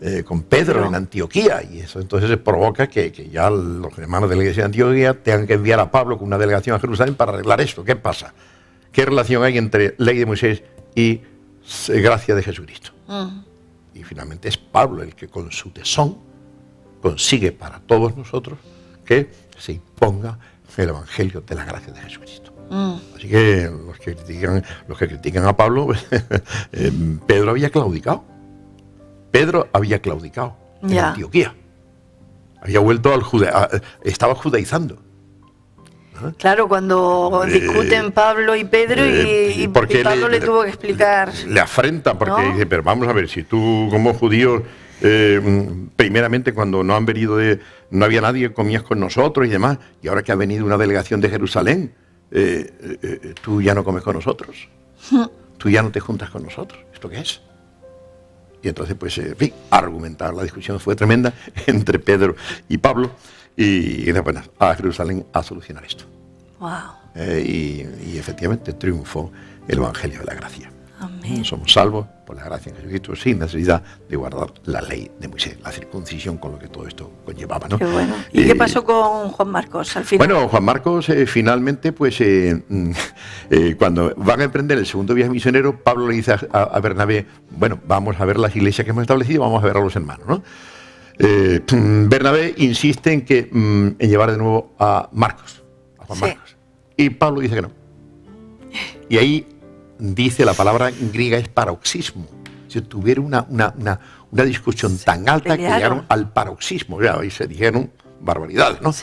eh, Pedro en Antioquía y eso entonces provoca que, ya los hermanos de la iglesia de Antioquía tengan que enviar a Pablo con una delegación a Jerusalén para arreglar esto. ¿Qué pasa? ¿Qué relación hay entre ley de Moisés y eh, gracia de Jesucristo? Mm. Y finalmente es Pablo el que con su tesón consigue para todos nosotros que se imponga el Evangelio de la gracia de Jesucristo. Mm. Así que los que critican, a Pablo, eh, Pedro había claudicado. Pedro había claudicado
en Antioquía.
Había vuelto al juda estaba judaizando.
¿Ah? Claro, cuando eh, discuten Pablo y Pedro y, eh, Pablo le, tuvo que explicar.
Le afrenta porque dice, pero vamos a ver, si tú como judío eh, primeramente cuando no han venido de, no había nadie, comías con nosotros y demás, y ahora que ha venido una delegación de Jerusalén, eh, eh, tú ya no comes con nosotros, tú ya no te juntas con nosotros, ¿esto qué es? Y entonces, pues, en fin, argumentar, la discusión fue tremenda entre Pedro y Pablo, y, y bueno, a Jerusalén a solucionar esto. y efectivamente triunfó el Evangelio de la Gracia. Somos salvos por la gracia de Jesucristo sin necesidad de guardar la ley de Moisés, la circuncisión con lo que todo esto conllevaba. ¿Y qué eh, pasó
con Juan Marcos al final? Bueno,
Juan Marcos eh, finalmente, pues eh, mm, cuando van a emprender el segundo viaje misionero, Pablo le dice a, Bernabé, bueno, vamos a ver las iglesias que hemos establecido, vamos a ver a los hermanos. ¿no? Mm, Bernabé insiste en, que, mm, en llevar de nuevo a Marcos, a Marcos. Y Pablo dice que no. Y ahí dice la palabra griega es paroxismo. Si tuvieron una, una, discusión tan alta que llegaron al paroxismo, ya, y se dijeron barbaridades, ¿no?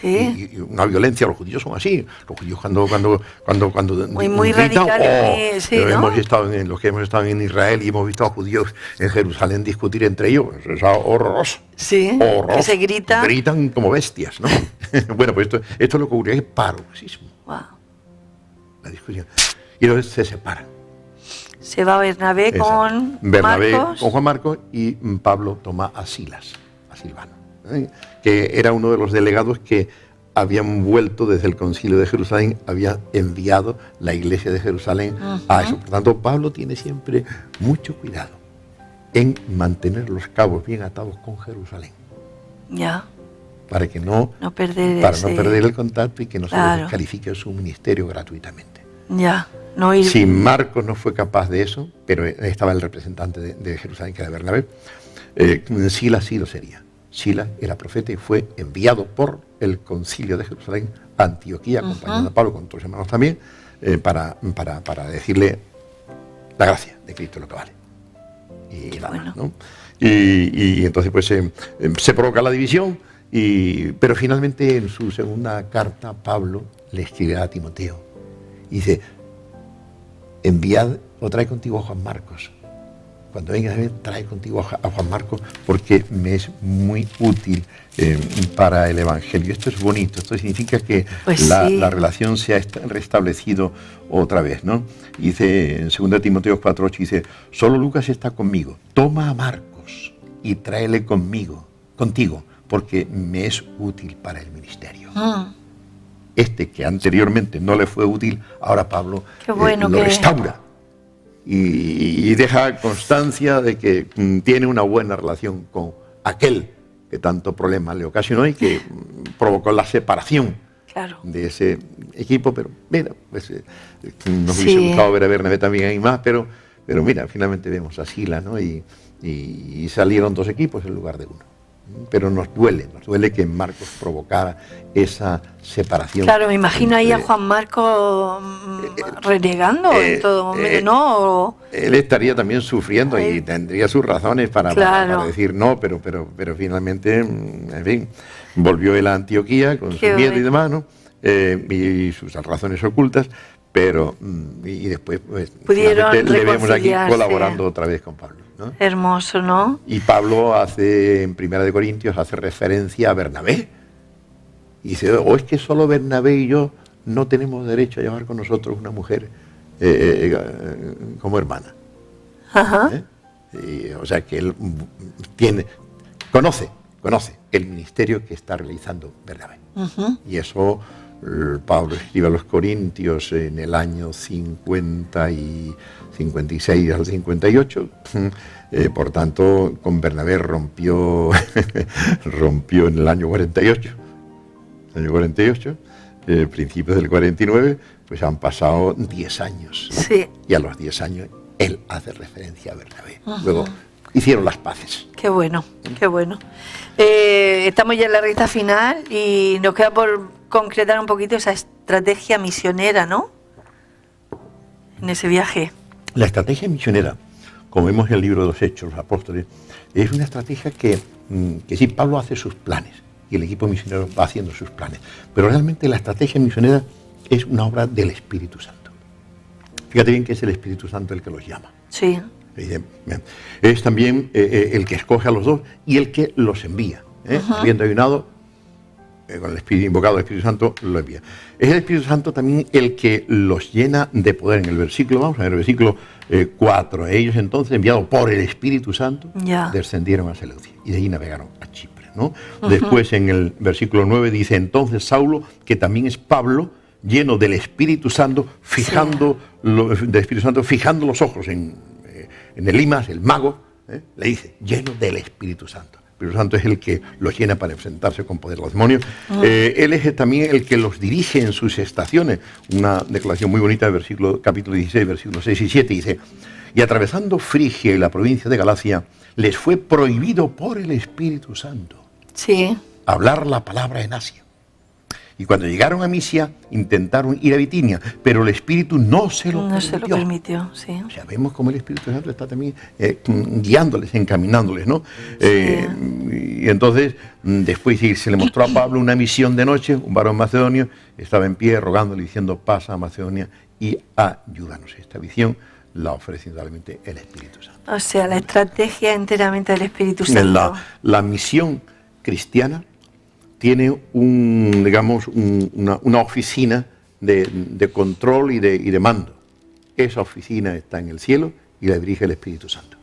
una violencia, los judíos son así. Los judíos cuando cuando cuando cuando muy, gritan, oh, eh, hemos estado en los que hemos estado en Israel y hemos visto a judíos en Jerusalén discutir entre ellos, es horroroso. Sí. Que se grita. Gritan como bestias, ¿no? bueno, pues esto, lo que ocurrió es paroxismo.
La
discusión. Y luego se separan
se va Bernabé con Bernabé con Juan
Marcos y Pablo toma a Silas, a Silvano, ¿eh? que era uno de los delegados que habían vuelto desde el concilio de Jerusalén, había enviado la iglesia de Jerusalén a eso. Por tanto, Pablo tiene siempre mucho cuidado en mantener los cabos bien atados con Jerusalén. Ya. Para que no, perder, para no perder el contacto y que no se descalifique su ministerio gratuitamente.
Ya, no
Marcos no fue capaz de eso, pero estaba el representante de, Jerusalén, que era Bernabé. Eh, Sila sí lo sería. Sila era profeta y fue enviado por el concilio de Jerusalén a Antioquía, acompañado a Pablo con otros hermanos también, eh, para, para, decirle la gracia de Cristo, lo que vale. Y, entonces pues em, em, se provoca la división, y, pero finalmente en su segunda carta Pablo le escribe a Timoteo, dice, enviad o trae contigo a Juan Marcos. Cuando vengas a ver, trae contigo a Juan Marcos porque me es muy útil eh, para el Evangelio. Esto es bonito, esto significa que pues la, relación se ha restablecido otra vez, ¿no? dice en 2 Timoteo 4.8, dice, solo Lucas está conmigo, toma a Marcos y tráele conmigo, contigo, porque me es útil para el ministerio. Mm este que anteriormente no le fue útil, ahora Pablo eh, lo restaura y, deja constancia de que mm, tiene una buena relación con aquel que tanto problema le ocasionó y que mm, provocó la separación de ese equipo. Pero mira, pues, eh, nos hubiese gustado ver a Bernabé también ahí más, pero, pero mira, finalmente vemos a Sila y salieron dos equipos en lugar de uno pero nos duele, nos duele que Marcos provocara esa separación. Claro, me
imagino ahí a Juan Marcos eh, eh, renegando en eh, todo momento, ¿no?
Él estaría también sufriendo y tendría sus razones para, decir no, pero, pero, pero finalmente, mm, en fin, volvió él a Antioquía con su miedo y de mano y sus razones ocultas, pero mm, y después pues, Pudieron le vemos aquí colaborando otra vez con Pablo.
Hermoso, ¿no?
Y Pablo hace, en Primera de Corintios, hace referencia a Bernabé. Y dice, o oh, es que solo Bernabé y yo no tenemos derecho a llevar con nosotros una mujer eh, eh, eh, como hermana. Ajá. o sea que él tiene, conoce, conoce el ministerio que está realizando Bernabé. Y eso Pablo escribe a los Corintios en el año 50 y 56 al 58. Eh, por tanto, con Bernabé rompió, rompió en el año 48. año 48, eh, principios del 49, pues han pasado 10 años. Y a los 10 años él hace referencia a Bernabé. Luego hicieron las paces.
Qué bueno, qué bueno. Eh, estamos ya en la recta final y nos queda por concretar un poquito esa estrategia misionera, ¿no? En ese viaje.
La estrategia misionera, como vemos en el libro de los Hechos, los Apóstoles, es una estrategia mm, que, sí, Pablo hace sus planes y el equipo misionero va haciendo sus planes, pero realmente la estrategia misionera es una obra del Espíritu Santo. Fíjate bien que es el Espíritu Santo el que los llama. Sí. Es también eh, eh, el que escoge a los dos y el que los envía. ¿eh? Habiendo ayunado, eh, con el Espíritu, invocado el Espíritu Santo, lo envía. Es el Espíritu Santo también el que los llena de poder. En el versículo, vamos a ver, el versículo 4, eh, ellos entonces, enviados por el Espíritu Santo, descendieron a Seleucia y de ahí navegaron a Chipre. ¿no? Después en el versículo 9 dice, entonces Saulo, que también es Pablo, lleno del Espíritu Santo, fijando, Espíritu Santo, fijando los ojos en, eh, en el Limas, el mago, le dice, lleno del Espíritu Santo. Espíritu Santo es el que los llena para enfrentarse con poder los demonios. Eh, él es también el que los dirige en sus estaciones. Una declaración muy bonita del versículo, capítulo 16, versículos 6 y 7 dice, y atravesando Frigia y la provincia de Galacia, les fue prohibido por el
Espíritu Santo
hablar la palabra en Asia. Y cuando llegaron a Misia, intentaron ir a Bitinia, pero el Espíritu no se lo no permitió. Se lo
permitió sí.
O sea, vemos cómo el Espíritu Santo está también eh, mm, guiándoles, encaminándoles, ¿no? Eh, y entonces, mm, después se le mostró a Pablo una misión de noche, un varón macedonio, estaba en pie rogándole, diciendo, pasa a Macedonia y ayúdanos. Esta visión la ofrece realmente el Espíritu
Santo. O sea, la estrategia enteramente del Espíritu Santo.
la misión cristiana tiene un, digamos, una, oficina de, control y de, mando. Esa oficina está en el cielo y la dirige el Espíritu Santo.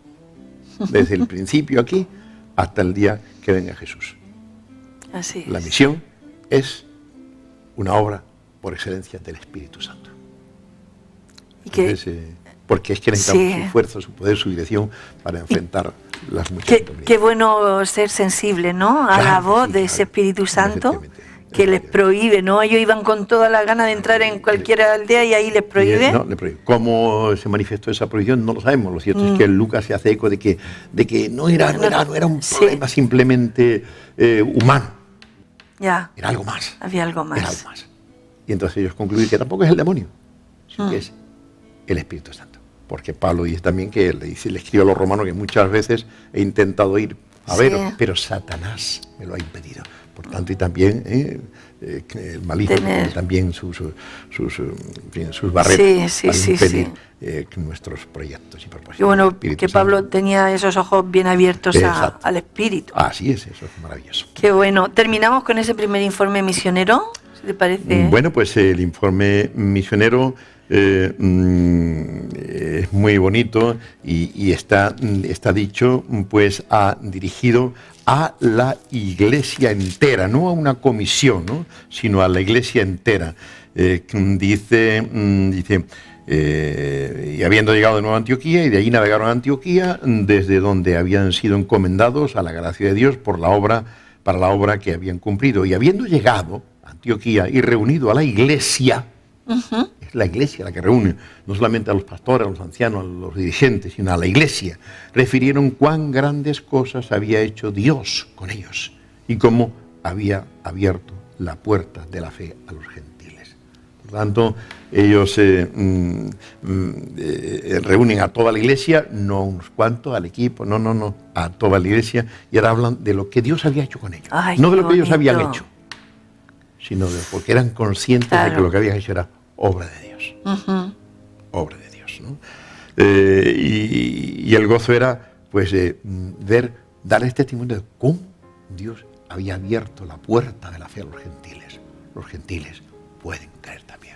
Desde el principio aquí hasta el día que venga Jesús. Así La misión es una obra por excelencia del Espíritu Santo. ¿Y qué? Eh, porque es que necesitamos su fuerza, su poder, su dirección para enfrentar las muchas qué,
qué bueno ser sensible, ¿no? A la voz de ese Espíritu Santo que les prohíbe, ¿no? Ellos iban con toda la gana de entrar en cualquier aldea y ahí les eh, prohíbe.
¿Cómo se manifestó esa prohibición? No lo sabemos. Lo cierto es que mm. Lucas se hace eco de que, de que no, era, era, no era un problema simplemente eh, humano. Ya. Era algo
más. Había algo más.
Y entonces ellos concluyen que tampoco es el demonio, sino mm. que es el Espíritu Santo porque Pablo dice también que le, dice, le a los romanos que muchas veces he intentado ir a ver, pero Satanás me lo ha impedido. Por tanto, y también eh, eh, el maligno también sus, sus, sus, barreras eh, nuestros proyectos y
propósitos. Y bueno, que Pablo tenía esos ojos bien abiertos al espíritu.
Así es, eso es maravilloso.
Qué bueno. Terminamos con ese primer informe misionero. Mm,
bueno, pues el informe misionero eh, mm, es muy bonito y, está, está dicho, pues ha dirigido a la iglesia entera, no a una comisión, ¿no? sino a la iglesia entera. Eh, dice, mm, dice eh, y habiendo llegado de Nueva Antioquía, y de ahí navegaron a Antioquía, desde donde habían sido encomendados a la gracia de Dios por la obra, para la obra que habían cumplido. Y habiendo llegado, y reunido a la iglesia, es la iglesia la que reúne, no solamente a los pastores, a los ancianos, a los dirigentes, sino a la iglesia, refirieron cuán grandes cosas había hecho Dios con ellos y cómo había abierto la puerta de la fe a los gentiles. Por tanto, ellos eh, mm, mm, eh, reúnen a toda la iglesia, no a unos cuantos, al equipo, no, no, no, a toda la iglesia, y ahora hablan de lo que Dios había hecho con ellos,
no de lo que ellos habían hecho
sino porque eran conscientes de que lo que habían hecho era obra de Dios. Obra de Dios. Eh, y, el gozo era, pues, mm, ver, darles testimonio de cómo Dios había abierto la puerta de la fe a los gentiles. Los gentiles pueden creer también.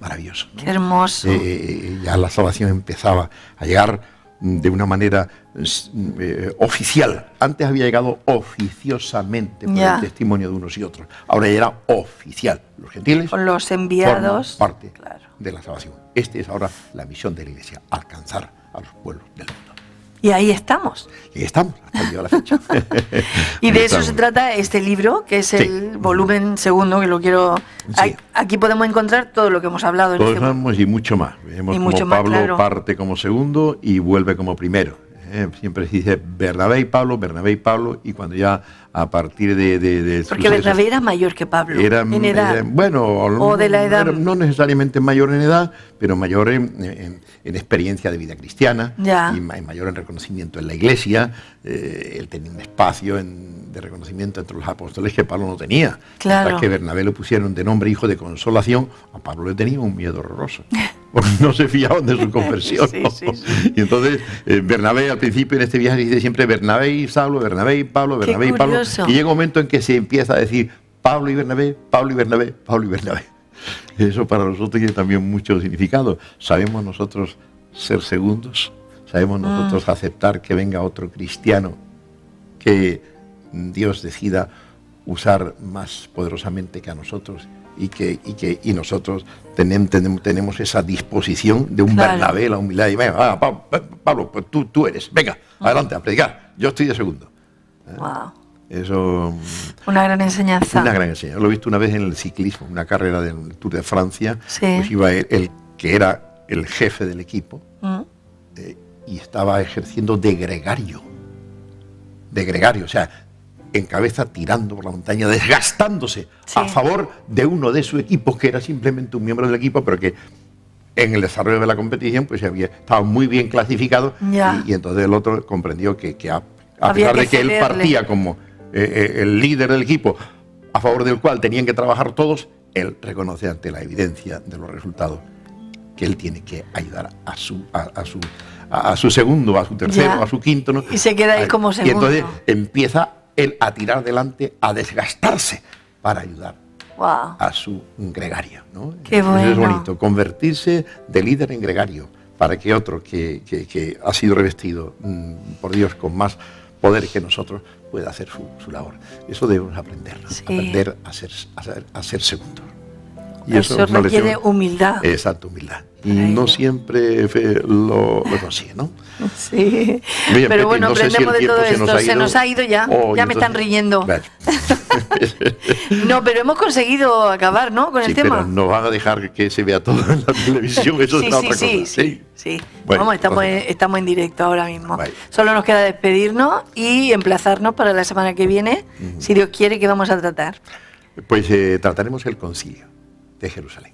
Maravilloso. Qué hermoso. Eh, eh, ya la salvación empezaba a llegar mm, de una manera eh, oficial. Antes había llegado oficiosamente por el testimonio de unos y otros. Ahora ya era oficial. Los gentiles. Con los enviados. de la salvación. Esta es ahora la misión de la Iglesia: alcanzar a los pueblos del mundo.
Y ahí estamos.
Y estamos, la fecha. y de eso se
trata este libro, que es el volumen segundo, que lo quiero... Aquí podemos encontrar todo lo que hemos hablado.
Este y mucho más. Vemos Pablo parte como segundo y vuelve como primero. Eh, siempre se dice Bernabé y Pablo, Bernabé y Pablo, y cuando ya a partir de... Porque Bernabé era mayor
que Pablo, era, en edad.
bueno, de la edad. No, necesariamente mayor en edad, pero mayor en, experiencia de vida cristiana, ya. y mayor en reconocimiento en la iglesia. Eh, él tenía un espacio en, de reconocimiento entre los apóstoles que Pablo no tenía. Claro. que Bernabé lo pusieron de nombre hijo de consolación, a Pablo le tenía un miedo horroroso. no se fiaban de su conversión. Y entonces eh, Bernabé al principio en este viaje dice siempre Bernabé y Pablo, Bernabé y Pablo, Bernabé y Pablo. Y llega un momento en que se empieza a decir Pablo y Bernabé, Pablo y Bernabé, Pablo y Bernabé. Eso para nosotros tiene también mucho significado. Sabemos nosotros ser segundos, sabemos ah. nosotros aceptar que venga otro cristiano, que Dios decida usar más poderosamente que a nosotros y que, que nosotros tenemos, esa disposición de un Bernabé, la humildad. Y Pablo, pues tú, tú eres, venga, mm. adelante, a predicar. Yo estoy de segundo. Wow. ¿Eh? Eso.
Una gran enseñanza. Una gran
enseñanza. Lo he visto una vez en el ciclismo, una carrera del Tour de Francia. Pues iba el, que era el jefe del equipo mm. eh, y estaba ejerciendo de gregario. De gregario, o sea, en cabeza, tirando por la montaña, desgastándose a favor de uno de su equipo, que era simplemente un miembro del equipo, pero que en el desarrollo de la competición pues había, estaba muy bien clasificado Y, entonces el otro comprendió que, a, pesar de que él partía como eh, eh, el líder del equipo, a favor del cual tenían que trabajar todos, él reconoce ante la evidencia de los resultados que él tiene que ayudar a su, a, su, segundo, a su tercero, a su quinto. Y se queda ahí como segundo. Y entonces empieza él a tirar adelante, a desgastarse para ayudar a su gregario. ¿no?
Es bonito,
convertirse de líder en gregario para que otro que, ha sido revestido, mm, por Dios, con más poder que nosotros pueda hacer su, labor. Eso debemos aprender, aprender a ser, a a ser segundos
eso, requiere humildad.
Exacto, humildad. Y no siempre lo, lo, consigue, ¿no?
Sí. Pero bueno, aprendemos de todo esto. se nos ha ido ya. Oh, ya me están riendo no, pero hemos conseguido acabar, ¿no? Con el tema. Pero
nos van a dejar que se vea todo en la televisión. Eso sí, es sí, otra cosa. Sí, sí, sí. Vamos, estamos, en,
estamos en directo ahora mismo. Solo nos queda despedirnos y emplazarnos para la semana que viene, si Dios quiere, que vamos a tratar.
Pues eh, trataremos el concilio de Jerusalén.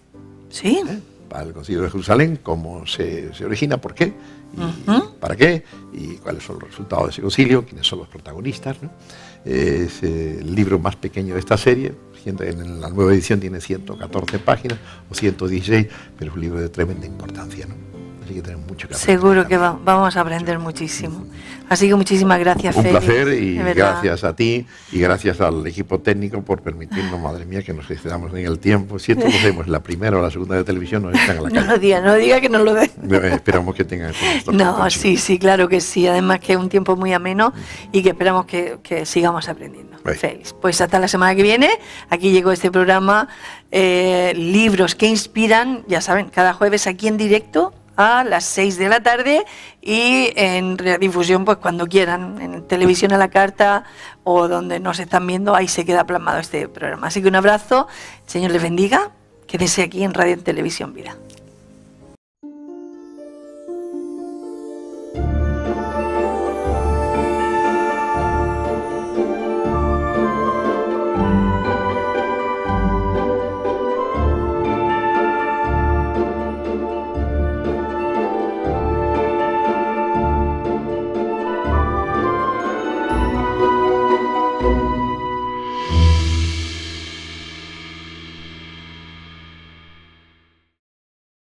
¿Sí? ¿Eh? Para el concilio de Jerusalén, cómo se, origina, por qué, para qué, y cuáles son los resultados de ese concilio, quiénes son los protagonistas. Es eh, el libro más pequeño de esta serie, en la nueva edición tiene 114 páginas o 116, pero es un libro de tremenda importancia que tenemos mucho
que aprender. Seguro que vamos a aprender muchísimo. Así que muchísimas gracias, Un placer y gracias
a ti y gracias al equipo técnico por permitirnos, madre mía, que nos excedamos en el tiempo. Si esto lo hacemos la primera o la segunda de televisión, No están a la No
diga, diga que no lo den. Eh,
esperamos que tengan...
No, sí, sí, claro que sí. Además que es un tiempo muy ameno y que esperamos que, sigamos aprendiendo. pues hasta la semana que viene. Aquí llegó este programa, eh, Libros que Inspiran, ya saben, cada jueves aquí en directo a las 6 de la tarde y en redifusión pues cuando quieran, en televisión a la carta o donde nos están viendo, ahí se queda plasmado este programa. Así que un abrazo, Señor les bendiga, quédese aquí en Radio y Televisión Vida.